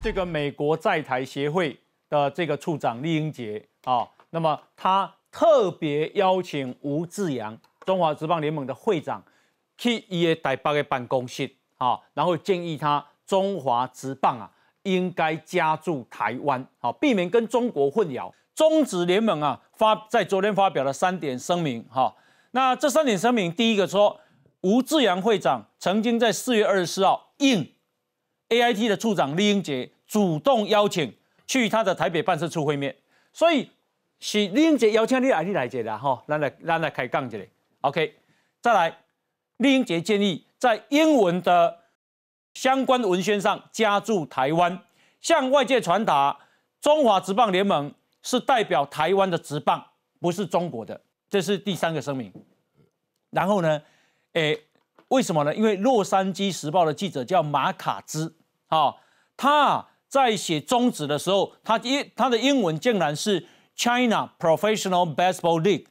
这个美国在台协会的这个处长厉英杰啊，那么他特别邀请吴志阳中华职棒联盟的会长去伊的台北的办公室啊，然后建议他中华职棒啊应该加驻台湾啊，避免跟中国混淆。中职联盟啊发在昨天发表了三点声明哈，那这三点声明第一个说吴志阳会长曾经在四月二十四号应。AIT 的处长李英杰主动邀请去他的台北办事处会面，所以是李英杰邀请你来，你来接的哈，咱来咱来开杠这里 o k 再来，李英杰建议在英文的相关文宣上加注台湾，向外界传达中华职棒联盟是代表台湾的职棒，不是中国的，这是第三个声明。然后呢，诶，为什么呢？因为《洛杉矶时报》的记者叫马卡兹。好，他在写宗旨的时候，他英他的英文竟然是 China Professional Baseball League，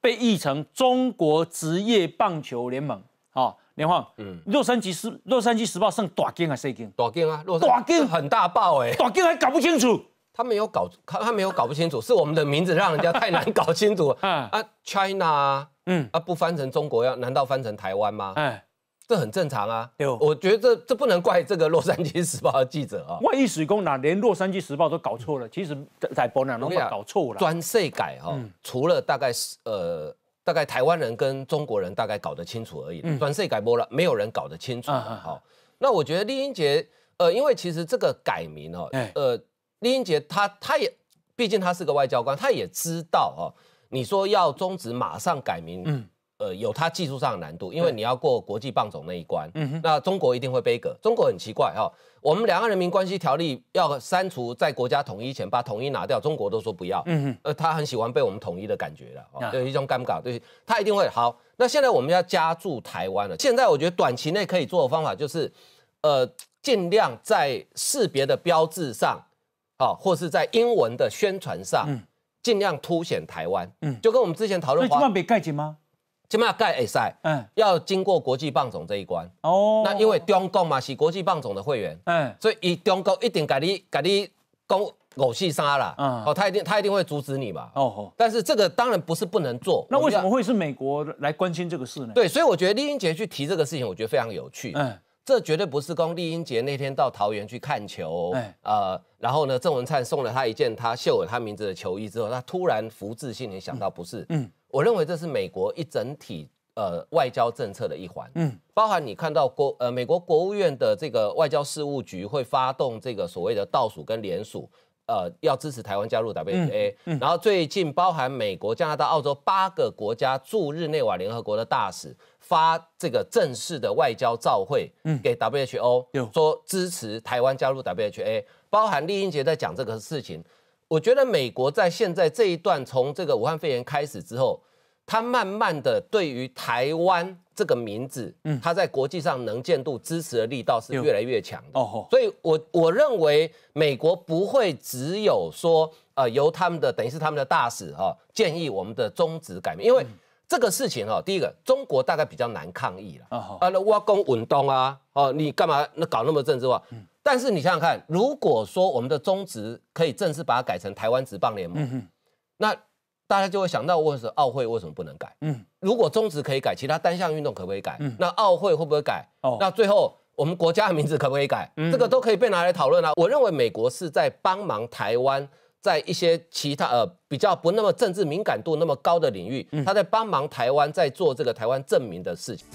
被译成中国职业棒球联盟。好，连晃，嗯，洛杉矶时洛杉矶时报剩大惊啊，谁惊？大惊啊，大惊很大报哎，大惊还搞不清楚。他没有搞，他他没有搞不清楚，是我们的名字让人家太难搞清楚。啊，China，嗯，啊，不翻成中国要，难道翻成台湾吗？哎。这很正常啊，对，我觉得这这不能怪这个《洛杉矶时报》的记者啊。万一史工哪连《洛杉矶时报》都搞错了，其实在波南都搞错了。专税改哈，除了大概呃，大概台湾人跟中国人大概搞得清楚而已。专税改波了，没有人搞得清楚。好，那我觉得李英杰呃，因为其实这个改名哦，呃，李英杰他他也毕竟他是个外交官，他也知道哦。你说要终止，马上改名。呃，有它技术上的难度，因为你要过国际棒总那一关。嗯哼，那中国一定会背锅。中国很奇怪哈，我们两岸人民关系条例要删除，在国家统一前把统一拿掉，中国都说不要。嗯哼，呃，他很喜欢被我们统一的感觉了，哦，有一种尴尬，对，他一定会好。那现在我们要加注台湾了。现在我觉得短期内可以做的方法就是，呃，尽量在识别的标志上，啊，或是在英文的宣传上，嗯，尽量凸显台湾。嗯，就跟我们之前讨论，所以台湾没改吗？起码该会使，嗯，要经过国际棒总这一关哦。那因为中共嘛是国际棒总的会员，嗯，所以以中共一定给你给你搞偶戏杀了，嗯，哦，他一定他一定会阻止你吧？哦，但是这个当然不是不能做。那为什么会是美国来关心这个事呢？对，所以我觉得李英杰去提这个事情，我觉得非常有趣。嗯，这绝对不是说李英杰那天到桃园去看球，哎，呃，然后呢，郑文灿送了他一件他绣了他名字的球衣之后，他突然福至心灵想到不是，嗯。我认为这是美国一整体呃外交政策的一环，嗯，包含你看到国呃美国国务院的这个外交事务局会发动这个所谓的倒数跟联署，呃，要支持台湾加入 WHA，然后最近包含美国、加拿大、澳洲八个国家驻日内瓦联合国的大使发这个正式的外交照会给 WHO，有说支持台湾加入 WHA，包含丽英杰在讲这个事情。我觉得美国在现在这一段，从这个武汉肺炎开始之后，他慢慢的对于台湾这个名字，嗯，他在国际上能见度支持的力道是越来越强的。哦，所以，我我认为美国不会只有说，呃，由他们的等于是他们的大使哈建议我们的宗旨改变，因为这个事情哈，第一个中国大概比较难抗议了。啊，那挖工稳东啊，哦，你干嘛那搞那么政治化？嗯。但是你想想看，如果说我们的宗旨可以正式把它改成台湾职棒联盟，那大家就会想到，为什么奥会为什么不能改？嗯，如果宗旨可以改，其他单项运动可不可以改？嗯，那奥会会不会改？哦，那最后我们国家的名字可不可以改？嗯，这个都可以被拿来讨论啊。我认为美国是在帮忙台湾，在一些其他呃比较不那么政治敏感度那么高的领域，他在帮忙台湾在做这个台湾证明的事情。